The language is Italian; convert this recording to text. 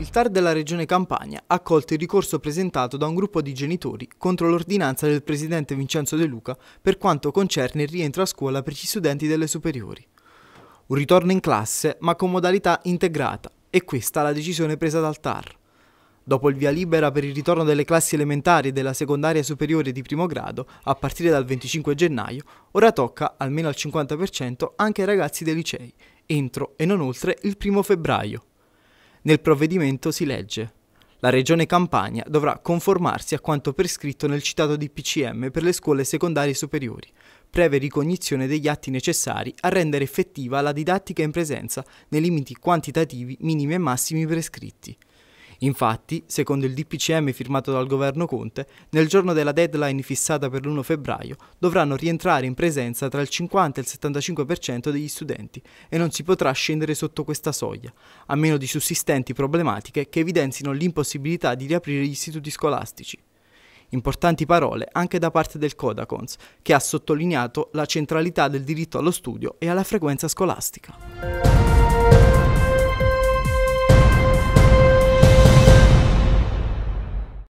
Il TAR della Regione Campania ha accolto il ricorso presentato da un gruppo di genitori contro l'ordinanza del presidente Vincenzo De Luca per quanto concerne il rientro a scuola per gli studenti delle superiori. Un ritorno in classe ma con modalità integrata e questa la decisione presa dal TAR. Dopo il via libera per il ritorno delle classi elementari e della secondaria superiore di primo grado a partire dal 25 gennaio, ora tocca almeno al 50% anche ai ragazzi dei licei, entro e non oltre il primo febbraio. Nel provvedimento si legge la Regione Campania dovrà conformarsi a quanto prescritto nel citato DPCM per le scuole secondarie superiori, preve ricognizione degli atti necessari a rendere effettiva la didattica in presenza nei limiti quantitativi minimi e massimi prescritti. Infatti, secondo il DPCM firmato dal governo Conte, nel giorno della deadline fissata per l'1 febbraio dovranno rientrare in presenza tra il 50 e il 75% degli studenti e non si potrà scendere sotto questa soglia, a meno di sussistenti problematiche che evidenzino l'impossibilità di riaprire gli istituti scolastici. Importanti parole anche da parte del Codacons, che ha sottolineato la centralità del diritto allo studio e alla frequenza scolastica.